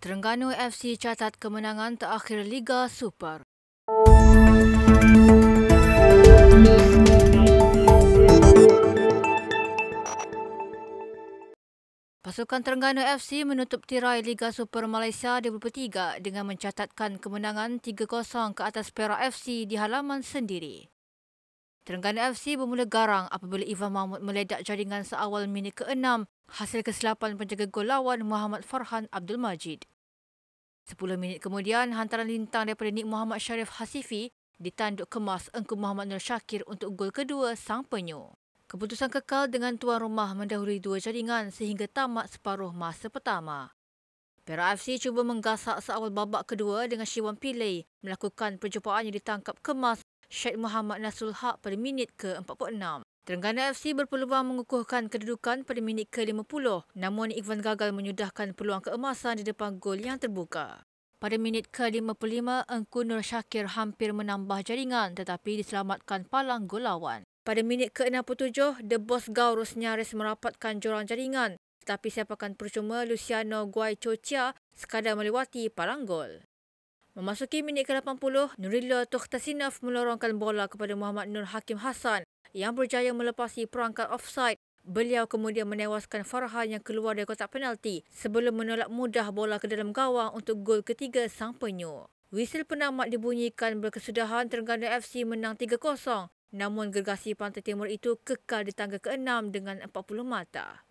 Terengganu FC catat kemenangan terakhir Liga Super. Pasukan Terengganu FC menutup tirai Liga Super Malaysia 2023 dengan mencatatkan kemenangan 3-0 ke atas Perak FC di halaman sendiri. Terengganu FC bermula garang apabila Ivan Mahmud meledak jaringan seawal minit ke-6 hasil kesilapan penjaga gol lawan Muhammad Farhan Abdul Majid. Sepuluh minit kemudian, hantaran lintang daripada Nik Muhammad Sharif Hasifi ditanduk kemas Engku Muhammad Nur Syakir untuk gol kedua sang penyu. Keputusan kekal dengan tuan rumah mendahului dua jaringan sehingga tamat separuh masa pertama. Perak FC cuba menggasak seawal babak kedua dengan Siwan Pilei melakukan perjumpaan yang ditangkap kemas Syed Muhammad Nasrul Haq pada minit ke-46. Terengganu FC berpeluang mengukuhkan kedudukan pada minit ke-50 namun Ivan gagal menyudahkan peluang keemasan di depan gol yang terbuka. Pada minit ke-55, Engku Nur Syakir hampir menambah jaringan tetapi diselamatkan palang gol lawan. Pada minit ke-67, The Boss Gaurus nyaris merapatkan jurang jaringan tetapi siapakan percuma Luciano Guaychochia sekadar melewati palang gol. Memasuki minit ke-80, Nurillo Tukhtasinov melorongkan bola kepada Muhammad Nur Hakim Hassan yang berjaya melepasi perangkat offside. Beliau kemudian menewaskan Farhan yang keluar dari kotak penalti sebelum menolak mudah bola ke dalam gawang untuk gol ketiga sang penyu. Whistle penamat dibunyikan berkesudahan Terengganu FC menang 3-0 namun gergasi pantai timur itu kekal di tangga ke-6 dengan 40 mata.